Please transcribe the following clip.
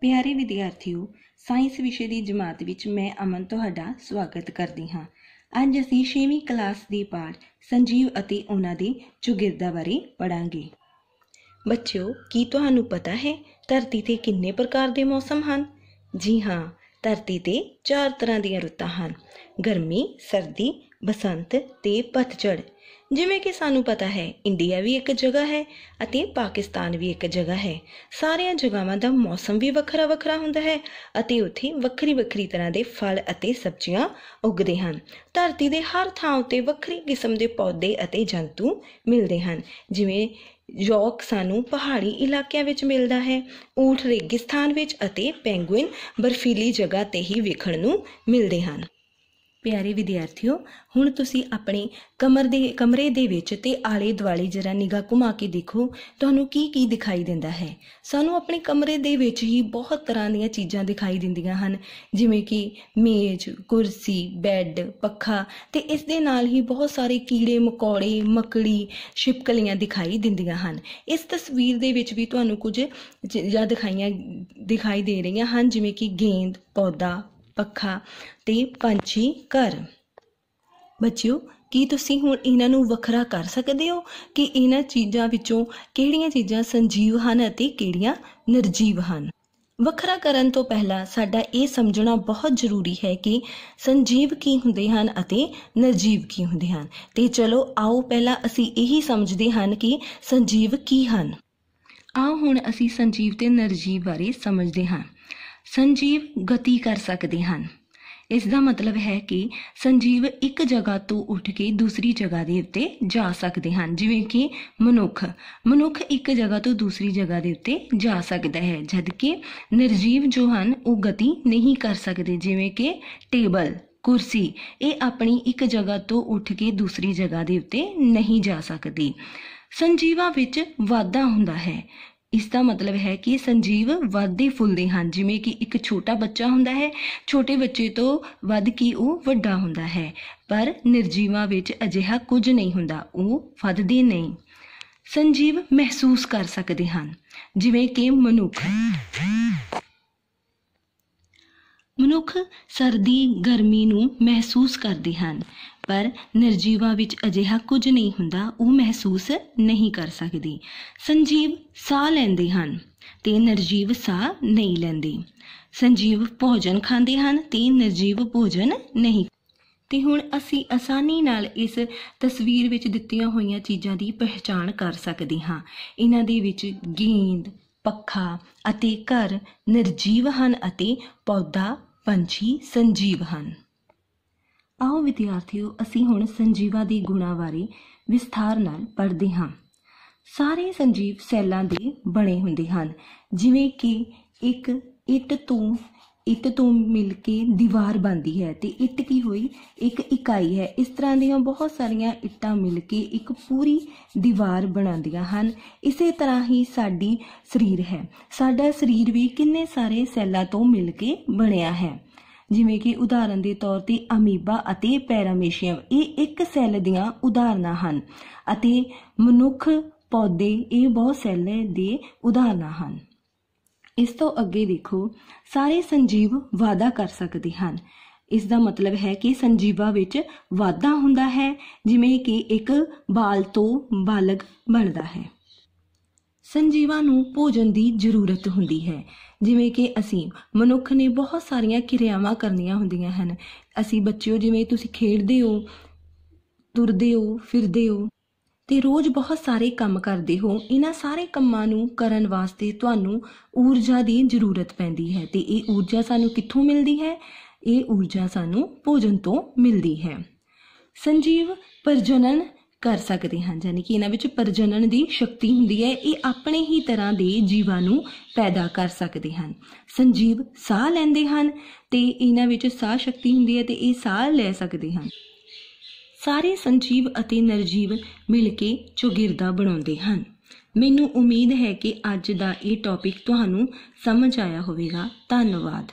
ਪਿਆਰੇ ਵਿਦਿਆਰਥੀਓ ਸਾਇੰਸ ਵਿਸ਼ੇ ਦੀ ਜਮਾਤ ਵਿੱਚ ਮੈਂ ਅਮਨ ਤੁਹਾਡਾ ਸਵਾਗਤ ਕਰਦੀ ਹਾਂ ਅੱਜ ਅਸੀਂ 6ਵੀਂ ਕਲਾਸ ਦੀ ਪਾਠ ਸੰਜੀਵ ਅਤੇ ਉਹਨਾਂ ਦੀ ਚੁਗਿਰਦਾ ਬਾਰੇ ਪੜਾਂਗੇ ਬੱਚਿਓ ਕੀ ਤੁਹਾਨੂੰ ਪਤਾ ਹੈ ਧਰਤੀ ਤੇ ਕਿੰਨੇ ਪ੍ਰਕਾਰ ਦੇ ਮੌਸਮ ਹਨ ਜੀ ਹਾਂ ਧਰਤੀ ਤੇ ਚਾਰ ਤਰ੍ਹਾਂ ਦੀਆਂ ਰੁੱਤਾਂ ਹਨ ਗਰਮੀ ਸਰਦੀ ਬਸੰਤ ਤੇ ਪਤਝੜ ਜਿਵੇਂ ਕਿ ਸਾਨੂੰ ਪਤਾ ਹੈ ਇੰਡੀਆ ਵੀ ਇੱਕ ਜਗ੍ਹਾ ਹੈ ਅਤੇ ਪਾਕਿਸਤਾਨ ਵੀ ਇੱਕ ਜਗ੍ਹਾ ਹੈ ਸਾਰੀਆਂ ਜਗ੍ਹਾਵਾਂ ਦਾ ਮੌਸਮ ਵੀ ਵੱਖਰਾ ਵੱਖਰਾ ਹੁੰਦਾ ਹੈ ਅਤੇ ਉੱਥੇ ਵੱਖਰੀ ਵੱਖਰੀ ਤਰ੍ਹਾਂ ਦੇ ਫਲ ਅਤੇ ਸਬਜ਼ੀਆਂ ਉੱਗਦੇ ਹਨ ਧਰਤੀ ਦੇ ਹਰ ਥਾਂ ਉੱਤੇ ਵੱਖਰੀ ਕਿਸਮ ਦੇ ਪੌਦੇ ਅਤੇ ਜੰਤੂ ਮਿਲਦੇ ਹਨ ਜਿਵੇਂ ਯੋਕ ਸਾਨੂੰ ਪਹਾੜੀ ਇਲਾਕਿਆਂ ਵਿੱਚ ਮਿਲਦਾ ਹੈ ਊਠ ਰੇਗਿਸਤਾਨ ਵਿੱਚ ਅਤੇ ਪੈਂਗੁਇਨ ਬਰਫੀਲੀ ਜਗ੍ਹਾ ਤੇ ਹੀ ਵੇਖਣ ਨੂੰ ਮਿਲਦੇ ਹਨ ਪਿਆਰੇ ਵਿਦਿਆਰਥੀਓ ਹੁਣ ਤੁਸੀਂ ਆਪਣੇ ਕਮਰ ਦੇ ਕਮਰੇ ਦੇ ਵਿੱਚ ਤੇ ਆਲੇ ਦੁਆਲੇ ਜਰਾ ਨਿਗਾਹ ਘੁਮਾ ਕੇ ਦੇਖੋ ਤੁਹਾਨੂੰ ਕੀ ਕੀ ਦਿਖਾਈ ਦਿੰਦਾ ਹੈ ਸਾਨੂੰ ਆਪਣੇ ਕਮਰੇ ਦੇ ਵਿੱਚ ਹੀ ਬਹੁਤ ਤਰ੍ਹਾਂ ਦੀਆਂ ਚੀਜ਼ਾਂ ਦਿਖਾਈ ਦਿੰਦੀਆਂ ਹਨ ਜਿਵੇਂ ਕਿ ਮੇਜ਼ ਕੁਰਸੀ ਬੈੱਡ ਪੱਖਾ ਤੇ ਇਸ ਦੇ ਨਾਲ ਹੀ ਬਹੁਤ ਸਾਰੇ ਕੀੜੇ ਮਕੌੜੇ ਮੱਕੜੀ ਛਿਪਕਲੀਆਂ ਦਿਖਾਈ ਦਿੰਦੀਆਂ ਹਨ ਇਸ ਤਸਵੀਰ ਦੇ ਵਿੱਚ ਵੀ ਤੁਹਾਨੂੰ ਕੁਝ ਜਾਂ ਦਿਖਾਈਆਂ ਦਿਖਾਈ ਦੇ ਰਹੀਆਂ ਹਨ ਜਿਵੇਂ ਕਿ ਗੇਂਦ ਪੌਦਾ ਪੱਖਾ ਤੇ ਪੰਛੀ ਕਰ ਬੱਚਿਓ ਕੀ ਤੁਸੀਂ ਹੁਣ ਇਹਨਾਂ ਨੂੰ ਵੱਖਰਾ ਕਰ ਸਕਦੇ ਹੋ ਕਿ ਇਹਨਾਂ ਚੀਜ਼ਾਂ ਵਿੱਚੋਂ ਕਿਹੜੀਆਂ ਚੀਜ਼ਾਂ ਸੰਜੀਵ ਹਨ ਅਤੇ ਕਿਹੜੀਆਂ ਨਿਰਜੀਵ ਹਨ ਵੱਖਰਾ ਕਰਨ ਤੋਂ ਪਹਿਲਾਂ ਸਾਡਾ ਇਹ ਸਮਝਣਾ ਬਹੁਤ ਜ਼ਰੂਰੀ ਹੈ ਕਿ ਸੰਜੀਵ ਕੀ ਹੁੰਦੇ ਹਨ ਅਤੇ ਨਿਰਜੀਵ ਕੀ ਹੁੰਦੇ ਹਨ ਤੇ ਚਲੋ ਆਓ ਪਹਿਲਾਂ ਅਸੀਂ ਇਹੀ ਸਮਝਦੇ ਹਾਂ ਕਿ ਸੰਜੀਵ ਕੀ ਹਨ ਆਓ ਹੁਣ ਅਸੀਂ ਸੰਜੀਵ ਤੇ ਨਿਰਜੀਵ ਬਾਰੇ ਸਮਝਦੇ ਹਾਂ ਸੰਜੀਵ ਗਤੀ ਕਰ ਸਕਦੇ ਹਨ ਇਸ ਦਾ ਮਤਲਬ ਹੈ ਕਿ ਸੰਜੀਵ ਇੱਕ ਜਗ੍ਹਾ ਤੋਂ ਉੱਠ ਕੇ ਦੂਸਰੀ ਜਗ੍ਹਾ ਦੇ ਉੱਤੇ ਜਾ ਸਕਦੇ ਹਨ ਜਿਵੇਂ ਕਿ ਮਨੁੱਖ ਮਨੁੱਖ ਇੱਕ ਜਗ੍ਹਾ ਤੋਂ ਦੂਸਰੀ ਜਗ੍ਹਾ ਦੇ ਉੱਤੇ ਜਾ ਸਕਦਾ ਹੈ ਜਦ ਕਿ ਨਿਰਜੀਵ ਜੋ ਹਨ ਉਹ ਗਤੀ ਨਹੀਂ ਕਰ ਸਕਦੇ ਜਿਵੇਂ ਕਿ ਟੇਬਲ ਕੁਰਸੀ ਇਹ ਆਪਣੀ ਇੱਕ ਜਗ੍ਹਾ ਤੋਂ ਉੱਠ ਕੇ ਦੂਸਰੀ ਜਗ੍ਹਾ ਦੇ ਉੱਤੇ ਨਹੀਂ ਜਾ ਸਕਦੀ ਸੰਜੀਵਾ ਵਿੱਚ ਵਾਧਾ ਹੁੰਦਾ ਹੈ ਇਸ ਦਾ ਮਤਲਬ ਹੈ ਕਿ ਸੰਜੀਵ ਵੱਧਦੇ ਫੁੱਲਦੇ ਹਨ ਜਿਵੇਂ ਕਿ ਇੱਕ ਛੋਟਾ ਬੱਚਾ ਹੁੰਦਾ ਹੈ ਛੋਟੇ ਬੱਚੇ ਤੋਂ ਵੱਧ ਕੇ ਉਹ ਵੱਡਾ ਹੁੰਦਾ ਹੈ ਪਰ ਨਿਰਜੀਵਾਂ ਵਿੱਚ ਅਜਿਹਾ ਕੁਝ ਨਹੀਂ ਹੁੰਦਾ ਉਹ ਵੱਧਦੇ ਨਹੀਂ ਸੰਜੀਵ ਮਹਿਸੂਸ ਕਰ ਸਕਦੇ ਹਨ ਜਿਵੇਂ ਕਿ ਮਨੁੱਖ ਮਨੁੱਖ ਸਰਦੀ ਗਰਮੀ ਨੂੰ ਮਹਿਸੂਸ ਕਰਦੇ ਹਨ ਪਰ ਨਿਰਜੀਵਾਂ ਵਿੱਚ ਅਜਿਹਾ ਕੁਝ ਨਹੀਂ ਹੁੰਦਾ ਉਹ ਮਹਿਸੂਸ ਨਹੀਂ ਕਰ ਸਕਦੀ ਸੰਜੀਵ ਸਾਹ ਲੈਂਦੇ ਹਨ ਤੇ ਨਿਰਜੀਵ ਸਾਹ ਨਹੀਂ ਲੈਂਦੇ ਸੰਜੀਵ ਭੋਜਨ ਖਾਂਦੇ ਹਨ ਤੇ ਨਿਰਜੀਵ ਭੋਜਨ ਨਹੀਂ ਤੇ ਹੁਣ ਅਸੀਂ ਆਸਾਨੀ ਨਾਲ ਇਸ ਤਸਵੀਰ ਵਿੱਚ ਦਿੱਤੀਆਂ ਹੋਈਆਂ ਚੀਜ਼ਾਂ ਦੀ ਪਹਿਚਾਣ ਕਰ ਸਕਦੇ ਹਾਂ ਇਹਨਾਂ ਦੇ ਵਿੱਚ ਗੇਂਦ ਪੱਖਾ ਅਤੇ ਘਰ ਨਿਰਜੀਵ ਹਨ ਅਤੇ ਪੌਦਾ ਪੰਛੀ ਸੰਜੀਵ ਹਨ ਆਓ ਵਿਦਿਆਰਥੀਓ ਅਸੀਂ ਹੁਣ ਸੰਜੀਵਾ ਦੀ ਗੁਣਾਵਾਰੀ ਵਿਸਥਾਰ ਨਾਲ ਪੜ੍ਹਦੇ ਹਾਂ ਸਾਰੇ ਸੰਜੀਵ ਸੈੱਲਾਂ ਦੇ ਬਣੇ ਹੁੰਦੇ ਹਨ ਜਿਵੇਂ ਕਿ ਇੱਕ ਇੱਟ ਤੋਂ ਇੱਟ ਤੋਂ ਮਿਲ ਕੇ ਦੀਵਾਰ ਬਣਦੀ ਹੈ ਤੇ ਇੱਟ ਕੀ ਹੋਈ ਇੱਕ ਇਕਾਈ ਹੈ ਇਸ ਤਰ੍ਹਾਂ ਦੀਆਂ ਬਹੁਤ ਸਾਰੀਆਂ ਇੱਟਾਂ ਮਿਲ ਕੇ ਇੱਕ ਪੂਰੀ ਦੀਵਾਰ ਬਣਾਉਂਦੀਆਂ ਹਨ ਇਸੇ ਤਰ੍ਹਾਂ ਹੀ ਸਾਡੀ ਸਰੀਰ ਹੈ ਸਾਡਾ ਸਰੀਰ ਵੀ ਕਿੰਨੇ ਸਾਰੇ ਸੈੱਲਾਂ ਤੋਂ ਮਿਲ ਕੇ ਬਣਿਆ ਹੈ ਜਿਵੇਂ ਕਿ ਉਦਾਹਰਨ ਦੇ ਤੌਰ ਤੇ ਅਮੀਬਾ ਅਤੇ ਪੈਰਾਮੀਸ਼ੀਅਮ ਇਹ ਇੱਕ ਸੈੱਲ ਦੀਆਂ ਉਦਾਹਰਨਾਂ ਹਨ ਅਤੇ ਮਨੁੱਖ ਪੌਦੇ ਇਹ ਬਹੁਤ ਸੈੱਲ ਦੇ ਉਦਾਹਰਨਾਂ ਹਨ ਇਸ ਤੋਂ ਅੱਗੇ ਦੇਖੋ ਸਾਰੇ ਸੰਜੀਵ ਵਾਧਾ ਕਰ ਸਕਦੇ ਹਨ ਇਸ ਦਾ ਮਤਲਬ ਹੈ ਕਿ ਸੰਜੀਵਾ ਵਿੱਚ ਵਾਧਾ ਹੁੰਦਾ ਹੈ ਜਿਵੇਂ ਕਿ ਇੱਕ ਬਾਲ ਤੋਂ ਬਾਲਗ ਬਣਦਾ ਹੈ ਸੰਜੀਵਾਂ ਨੂੰ ਭੋਜਨ ਦੀ ਜ਼ਰੂਰਤ ਹੁੰਦੀ ਹੈ ਜਿਵੇਂ ਕਿ ਅਸੀਂ ਮਨੁੱਖ ਨੇ ਬਹੁਤ ਸਾਰੀਆਂ ਕਿਰਿਆਵਾਂ ਕਰਨੀਆਂ ਹੁੰਦੀਆਂ ਹਨ ਅਸੀਂ ਬੱਚਿਓ ਜਿਵੇਂ ਤੁਸੀਂ ਖੇਡਦੇ ਹੋ ਤੁਰਦੇ ਹੋ ਫਿਰਦੇ ਹੋ ਤੇ ਰੋਜ਼ ਬਹੁਤ ਸਾਰੇ ਕੰਮ ਕਰਦੇ ਹੋ ਇਹਨਾਂ ਸਾਰੇ ਕੰਮਾਂ ਨੂੰ ਕਰਨ ਵਾਸਤੇ ਤੁਹਾਨੂੰ ਊਰਜਾ ਦੀ ਜ਼ਰੂਰਤ ਪੈਂਦੀ ਹੈ ਤੇ ਇਹ ਊਰਜਾ ਸਾਨੂੰ ਕਿੱਥੋਂ ਮਿਲਦੀ ਹੈ ਇਹ ਊਰਜਾ ਸਾਨੂੰ ਭੋਜਨ ਤੋਂ ਮਿਲਦੀ ਹੈ ਸੰਜੀਵ ਪ੍ਰਜਨਨ ਕਰ ਸਕਦੇ ਹਾਂ ਯਾਨੀ ਕਿ ਇਹਨਾਂ ਵਿੱਚ ਪ੍ਰਜਨਨ ਦੀ ਸ਼ਕਤੀ ਹੁੰਦੀ ਹੈ ਇਹ ਆਪਣੇ ਹੀ ਤਰ੍ਹਾਂ ਦੇ ਜੀਵਾਂ ਨੂੰ ਪੈਦਾ ਕਰ ਸਕਦੇ ਹਨ ਸੰਜੀਵ ਸਾਹ ਲੈਂਦੇ ਹਨ ਤੇ ਇਹਨਾਂ ਵਿੱਚ ਸਾਹ ਸ਼ਕਤੀ ਹੁੰਦੀ ਹੈ ਤੇ ਇਹ ਸਾਹ ਲੈ ਸਕਦੇ ਹਨ ਸਾਰੇ ਸੰਜੀਵ ਅਤੇ ਨਰਜੀਵ ਮਿਲ ਕੇ ਚੁਗਿਰਦਾ ਬਣਾਉਂਦੇ ਹਨ ਮੈਨੂੰ ਉਮੀਦ ਹੈ ਕਿ ਅੱਜ ਦਾ ਇਹ ਟੌਪਿਕ ਤੁਹਾਨੂੰ ਸਮਝ ਆਇਆ ਹੋਵੇਗਾ ਧੰਨਵਾਦ